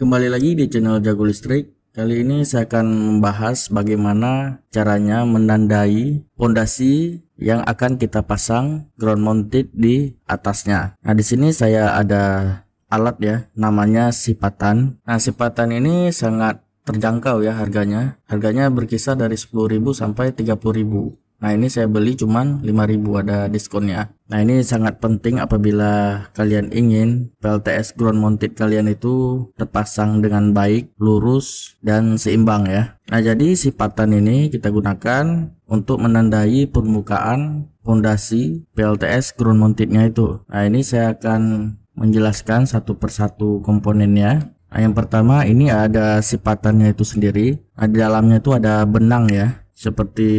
Kembali lagi di channel Jago Listrik. Kali ini saya akan membahas bagaimana caranya menandai pondasi yang akan kita pasang ground mounted di atasnya. Nah, di sini saya ada alat ya, namanya sipatan. Nah, sipatan ini sangat terjangkau ya harganya. Harganya berkisar dari 10.000 sampai 30.000. Nah ini saya beli cuman 5000 ada diskonnya. Nah ini sangat penting apabila kalian ingin PLTS ground mounted kalian itu terpasang dengan baik, lurus, dan seimbang ya. Nah jadi sipatan ini kita gunakan untuk menandai permukaan fondasi PLTS ground mountednya itu. Nah ini saya akan menjelaskan satu persatu komponennya. Nah, yang pertama ini ada sipatannya itu sendiri. Nah, di dalamnya itu ada benang ya seperti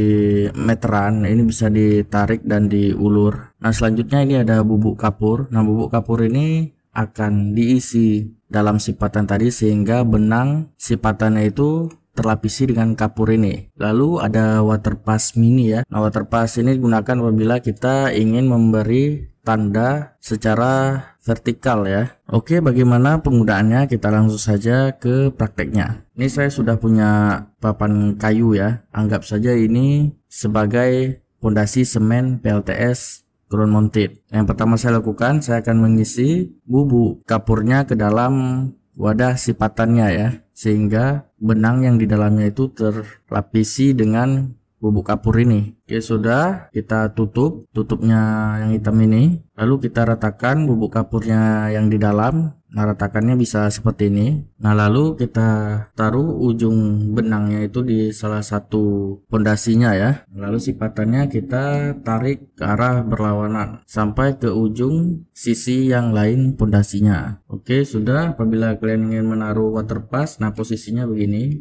meteran ini bisa ditarik dan diulur nah selanjutnya ini ada bubuk kapur nah bubuk kapur ini akan diisi dalam sipatan tadi sehingga benang sifatannya itu terlapisi dengan kapur ini. Lalu ada water mini ya. Nah, water ini digunakan apabila kita ingin memberi tanda secara vertikal ya. Oke, bagaimana penggunaannya? Kita langsung saja ke prakteknya. Ini saya sudah punya papan kayu ya. Anggap saja ini sebagai pondasi semen PLTS ground mounted. Yang pertama saya lakukan, saya akan mengisi bubuk kapurnya ke dalam wadah sipatannya ya, sehingga benang yang di dalamnya itu terlapisi dengan bubuk kapur ini. Oke, sudah kita tutup tutupnya yang hitam ini. Lalu kita ratakan bubuk kapurnya yang di dalam. Nah, ratakannya bisa seperti ini. Nah, lalu kita taruh ujung benangnya itu di salah satu pondasinya ya. Lalu sifatannya kita tarik ke arah berlawanan sampai ke ujung sisi yang lain pondasinya. Oke, sudah apabila kalian ingin menaruh waterpass, nah posisinya begini.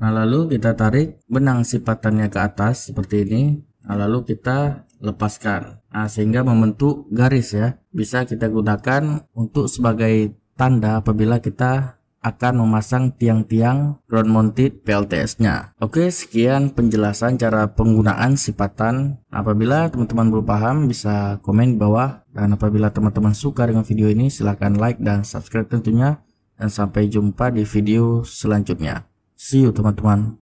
Nah, lalu kita tarik benang sipatannya ke atas seperti ini. Nah, lalu kita lepaskan. Nah, sehingga membentuk garis ya. Bisa kita gunakan untuk sebagai tanda apabila kita akan memasang tiang-tiang ground mounted PLTS-nya. Oke, sekian penjelasan cara penggunaan sipatan. Apabila teman-teman belum paham, bisa komen di bawah. Dan apabila teman-teman suka dengan video ini, silahkan like dan subscribe tentunya. Dan sampai jumpa di video selanjutnya. See you teman-teman.